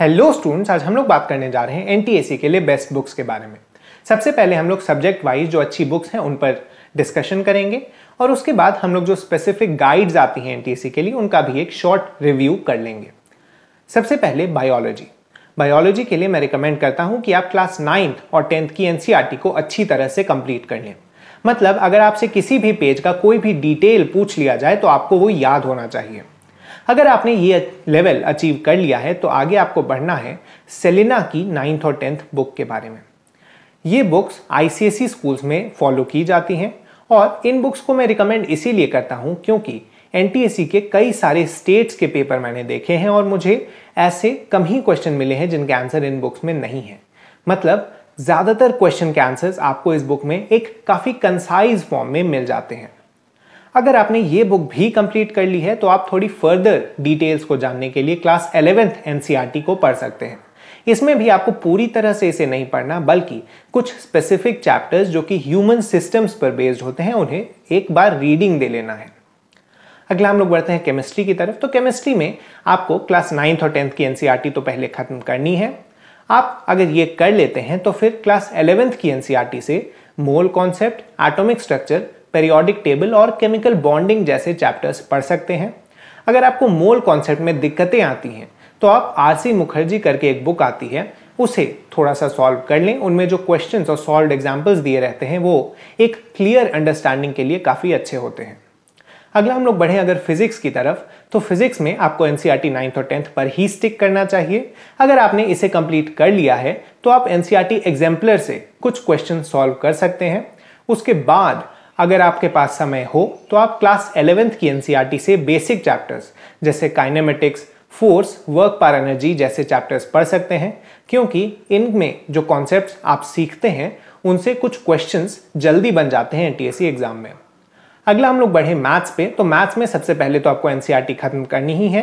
hello students आज हम लोग बात करने जा रहे हैं एन के लिए बेस्ट बुक्स के बारे में सबसे पहले हम लोग सब्जेक्ट वाइज जो अच्छी बुक्स हैं उन पर डिस्कशन करेंगे और उसके बाद हम लोग जो स्पेसिफिक गाइड्स आती हैं एन के लिए उनका भी एक शॉर्ट रिव्यू कर लेंगे सबसे पहले बायोलॉजी बायोलॉजी के लिए मैं रिकमेंड करता हूँ कि आप क्लास नाइन्थ और टेंथ की एन e को अच्छी तरह से कंप्लीट कर लें मतलब अगर आपसे किसी भी पेज का कोई भी डिटेल पूछ लिया जाए तो आपको वो याद होना चाहिए अगर आपने ये लेवल अचीव कर लिया है तो आगे आपको बढ़ना है सेलिना की नाइन्थ और टेंथ बुक के बारे में ये बुक्स सी स्कूल्स में फॉलो की जाती हैं और इन बुक्स को मैं रिकमेंड इसीलिए करता हूँ क्योंकि एन के कई सारे स्टेट्स के पेपर मैंने देखे हैं और मुझे ऐसे कम ही क्वेश्चन मिले हैं जिनके आंसर इन बुक्स में नहीं है मतलब ज़्यादातर क्वेश्चन के आंसर्स आपको इस बुक में एक काफ़ी कंसाइज फॉर्म में मिल जाते हैं अगर आपने ये बुक भी कंप्लीट कर ली है तो आप थोड़ी फर्दर डिटेल्स को जानने के लिए क्लास एलेवेंथ एनसीईआरटी को पढ़ सकते हैं इसमें भी आपको पूरी तरह से इसे नहीं पढ़ना बल्कि कुछ स्पेसिफिक चैप्टर्स जो कि ह्यूमन सिस्टम्स पर बेस्ड होते हैं उन्हें एक बार रीडिंग दे लेना है अगला हम लोग बढ़ते हैं केमिस्ट्री की तरफ तो केमिस्ट्री में आपको क्लास नाइन्थ और टेंथ की एनसीईआरटी e तो पहले ख़त्म करनी है आप अगर ये कर लेते हैं तो फिर क्लास एलेवेंथ की एनसीआरटी e से mole concept atomic structure periodic table और केमिकल बॉन्डिंग जैसे चैप्टर्स पढ़ सकते हैं अगर आपको मोल कॉन्सेप्ट में दिक्कतें आती हैं तो आप आर सी मुखर्जी करके एक बुक आती है उसे थोड़ा सा सॉल्व कर लें उनमें जो क्वेश्चन और सॉल्व एग्जाम्पल्स दिए रहते हैं वो एक क्लियर अंडरस्टैंडिंग के लिए काफ़ी अच्छे होते हैं अगला हम लोग बढ़ें अगर फिजिक्स की तरफ तो फिजिक्स में आपको एन सी आर और टेंथ पर ही स्टिक करना चाहिए अगर आपने इसे कंप्लीट कर लिया है तो आप एन सी एग्जाम्पलर से कुछ क्वेश्चन सॉल्व कर सकते हैं उसके बाद अगर आपके पास समय हो तो आप क्लास एलेवेंथ की एनसीईआरटी e से बेसिक चैप्टर्स जैसे kinematics force work power energy जैसे चैप्टर्स पढ़ सकते हैं क्योंकि इनमें जो कॉन्सेप्ट आप सीखते हैं उनसे कुछ क्वेश्चन जल्दी बन जाते हैं टीएससी एग्जाम e में अगला हम लोग बढ़े मैथ्स पे तो मैथ्स में सबसे पहले तो आपको एनसीआरटी e खत्म करनी ही है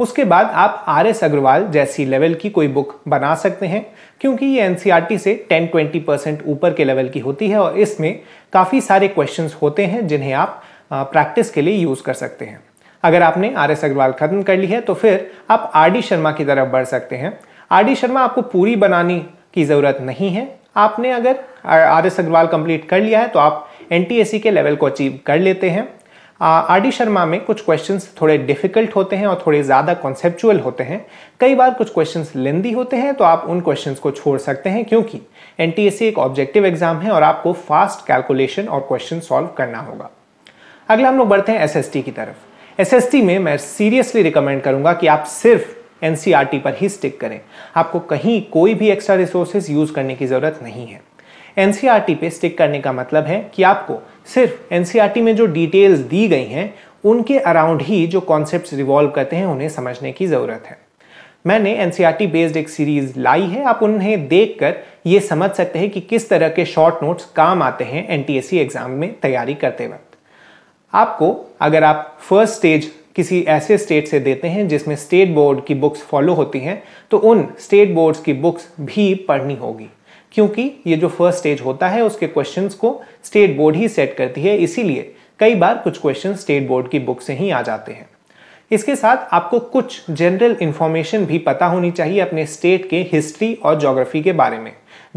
उसके बाद आप आर एस अग्रवाल जैसी लेवल की कोई बुक बना सकते हैं क्योंकि ये एन e से 10-20 परसेंट ऊपर के लेवल की होती है और इसमें काफ़ी सारे क्वेश्चन होते हैं जिन्हें आप प्रैक्टिस के लिए यूज़ कर सकते हैं अगर आपने आर एस अग्रवाल खत्म कर ली है तो फिर आप आर डी शर्मा की तरफ बढ़ सकते हैं आर डी शर्मा आपको पूरी बनाने की ज़रूरत नहीं है आपने अगर आर एस अग्रवाल कंप्लीट कर लिया है तो आप एन के लेवल को अचीव कर लेते हैं आर डी शर्मा में कुछ क्वेश्चन थोड़े डिफिकल्ट होते हैं और थोड़े ज़्यादा कॉन्सेप्चुअल होते हैं कई बार कुछ क्वेश्चन लेंदी होते हैं तो आप उन क्वेश्चन को छोड़ सकते हैं क्योंकि एन एक ऑब्जेक्टिव एग्जाम है और आपको फास्ट कैलकुलेशन और क्वेश्चन सॉल्व करना होगा अगला हम लोग बढ़ते हैं एस की तरफ एस में मैं सीरियसली रिकमेंड करूँगा कि आप सिर्फ एन e पर ही स्टिक करें आपको कहीं कोई भी एक्स्ट्रा रिसोर्सेज यूज़ करने की ज़रूरत नहीं है एन पे स्टिक करने का मतलब है कि आपको सिर्फ एन में जो डिटेल्स दी गई हैं उनके अराउंड ही जो कॉन्सेप्ट रिवॉल्व करते हैं उन्हें समझने की ज़रूरत है मैंने एन बेस्ड एक सीरीज लाई है आप उन्हें देख कर ये समझ सकते हैं कि किस तरह के शॉर्ट नोट्स काम आते हैं एन एग्ज़ाम में तैयारी करते वक्त आपको अगर आप फर्स्ट स्टेज किसी ऐसे स्टेट से देते हैं जिसमें स्टेट बोर्ड की बुक्स फॉलो होती हैं तो उन स्टेट बोर्ड्स की बुक्स भी पढ़नी होगी क्योंकि ये जो फर्स्ट स्टेज होता है उसके क्वेश्चंस को स्टेट बोर्ड ही सेट करती है इसीलिए कई बार कुछ क्वेश्चन स्टेट बोर्ड की बुक से ही आ जाते हैं इसके साथ आपको कुछ जनरल इन्फॉर्मेशन भी पता होनी चाहिए अपने स्टेट के हिस्ट्री और जोग्राफी के बारे में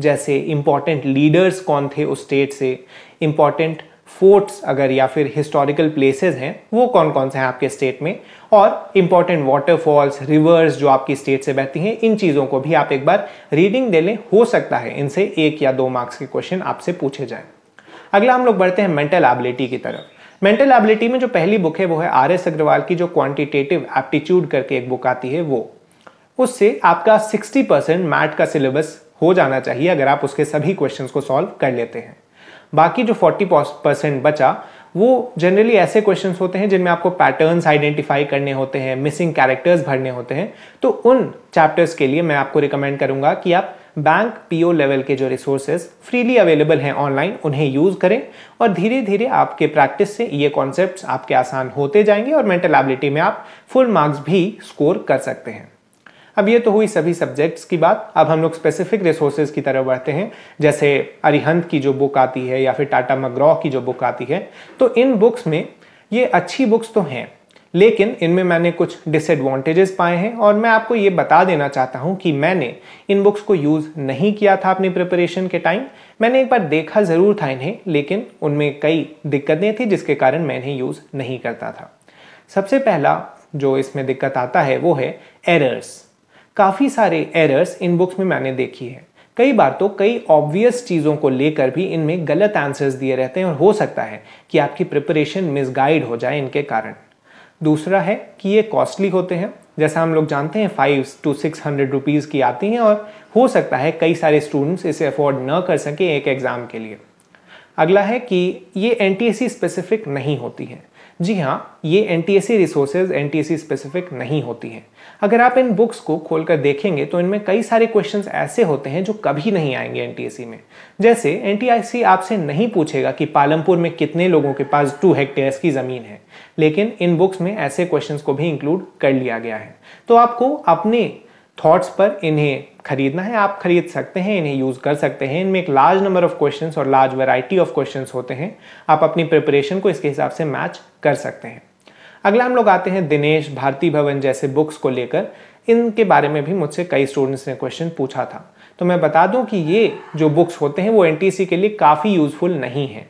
जैसे इम्पॉर्टेंट लीडर्स कौन थे उस स्टेट से इम्पॉर्टेंट फोर्ट्स अगर या फिर हिस्टोरिकल प्लेसेस हैं वो कौन कौन से हैं आपके स्टेट में और इंपॉर्टेंट वाटरफॉल्स रिवर्स जो आपकी स्टेट से बहती हैं इन चीज़ों को भी आप एक बार रीडिंग दे लें हो सकता है इनसे एक या दो मार्क्स के क्वेश्चन आपसे पूछे जाएं अगला हम लोग बढ़ते हैं मेंटल एबिलिटी की तरफ मेंटल एबिलिटी में जो पहली बुक है वो है आर एस अग्रवाल की जो क्वांटिटेटिव एप्टीट्यूड करके एक बुक आती है वो उससे आपका 60 परसेंट मैट का सिलेबस हो जाना चाहिए अगर आप उसके सभी क्वेश्चंस को सॉल्व कर लेते हैं बाकी जो 40 परसेंट बचा वो जनरली ऐसे क्वेश्चंस होते हैं जिनमें आपको पैटर्न्स आइडेंटिफाई करने होते हैं मिसिंग कैरेक्टर्स भरने होते हैं तो उन चैप्टर्स के लिए मैं आपको रिकमेंड करूंगा कि आप बैंक पीओ लेवल के जो रिसोर्सेज फ्रीली अवेलेबल हैं ऑनलाइन उन्हें यूज़ करें और धीरे धीरे आपके प्रैक्टिस से ये कॉन्सेप्ट आपके आसान होते जाएंगे और मेंटल एबिलिटी में आप फुल मार्क्स भी स्कोर कर सकते हैं अब ये तो हुई सभी सब्जेक्ट्स की बात अब हम लोग स्पेसिफिक रिसोर्सेज की तरफ बढ़ते हैं जैसे अरिहंत की जो बुक आती है या फिर टाटा मग्रॉ की जो बुक आती है तो इन बुक्स में ये अच्छी बुक्स तो हैं लेकिन इनमें मैंने कुछ डिसएडवांटेजेस पाए हैं और मैं आपको ये बता देना चाहता हूँ कि मैंने इन बुक्स को यूज़ नहीं किया था अपनी प्रिपरेशन के टाइम मैंने एक बार देखा ज़रूर था इन्हें लेकिन उनमें कई दिक्कतें थी जिसके कारण मैं इन्हें यूज़ नहीं करता था सबसे पहला जो इसमें दिक्कत आता है वो है एरर्स काफ़ी सारे एरर्स इन बुक्स में मैंने देखी है कई बार तो कई ऑब्वियस चीज़ों को लेकर भी इनमें गलत आंसर्स दिए रहते हैं और हो सकता है कि आपकी प्रिपरेशन मिसगाइड हो जाए इनके कारण दूसरा है कि ये कॉस्टली होते हैं जैसा हम लोग जानते हैं five to six hundred rupees की आती हैं और हो सकता है कई सारे स्टूडेंट्स इसे अफोर्ड न कर सकें एक एग्ज़ाम के लिए अगला है कि ये एन स्पेसिफिक नहीं होती हैं जी हाँ ये N T S C resources N T S C specific नहीं होती हैं अगर आप इन बुक्स को खोलकर देखेंगे तो इनमें कई सारे क्वेश्चन ऐसे होते हैं जो कभी नहीं आएंगे एन टी एस सी में जैसे एन टी आई सी आपसे नहीं पूछेगा कि पालमपुर में कितने लोगों के पास टू हेक्टेयर्स की ज़मीन है लेकिन इन बुक्स में ऐसे क्वेश्चन को भी इंक्लूड कर लिया गया है तो आपको अपने थॉट्स पर इन्हें खरीदना है आप खरीद सकते हैं इन्हें यूज़ कर सकते हैं इनमें एक लार्ज नंबर ऑफ क्वेश्चन और लार्ज वेराइटी ऑफ क्वेश्चन होते हैं आप अपनी प्रिपरेशन को इसके हिसाब से मैच कर सकते हैं अगला हम लोग आते हैं दिनेश भारती भवन जैसे बुक्स को लेकर इनके बारे में भी मुझसे कई स्टूडेंट्स ने क्वेश्चन पूछा था तो मैं बता दूं कि ये जो बुक्स होते हैं वो एन के लिए काफ़ी यूज़फुल नहीं है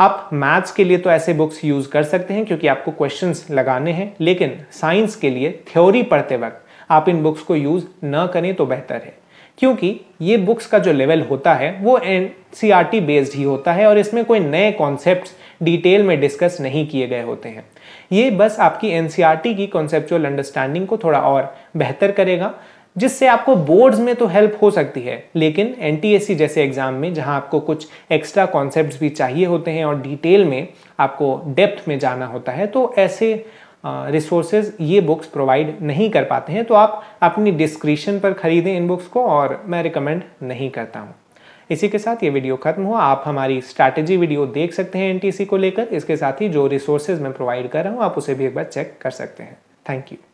आप मैथ्स के लिए तो ऐसे बुक्स यूज़ कर सकते हैं क्योंकि आपको क्वेश्चंस लगाने हैं लेकिन साइंस के लिए थ्योरी पढ़ते वक्त आप इन बुक्स को यूज़ न करें तो बेहतर है क्योंकि ये बुक्स का जो लेवल होता है वो एन बेस्ड e ही होता है और इसमें कोई नए कॉन्सेप्ट डिटेल में डिस्कस नहीं किए गए होते हैं ये बस आपकी एन e की कॉन्सेप्चुअल अंडरस्टैंडिंग को थोड़ा और बेहतर करेगा जिससे आपको बोर्ड्स में तो हेल्प हो सकती है लेकिन एन e जैसे एग्जाम में जहां आपको कुछ एक्स्ट्रा कॉन्सेप्ट भी चाहिए होते हैं और डिटेल में आपको डेप्थ में जाना होता है तो ऐसे रिसोर्सेज ये बुक्स प्रोवाइड नहीं कर पाते हैं तो आप अपनी डिस्क्रिप्शन पर ख़रीदें इन बुक्स को और मैं रिकमेंड नहीं करता हूँ इसी के साथ ये वीडियो खत्म हुआ आप हमारी स्ट्रैटेजी वीडियो देख सकते हैं एनटीसी को लेकर इसके साथ ही जो रिसोर्सेज मैं प्रोवाइड कर रहा हूँ आप उसे भी एक बार चेक कर सकते हैं थैंक यू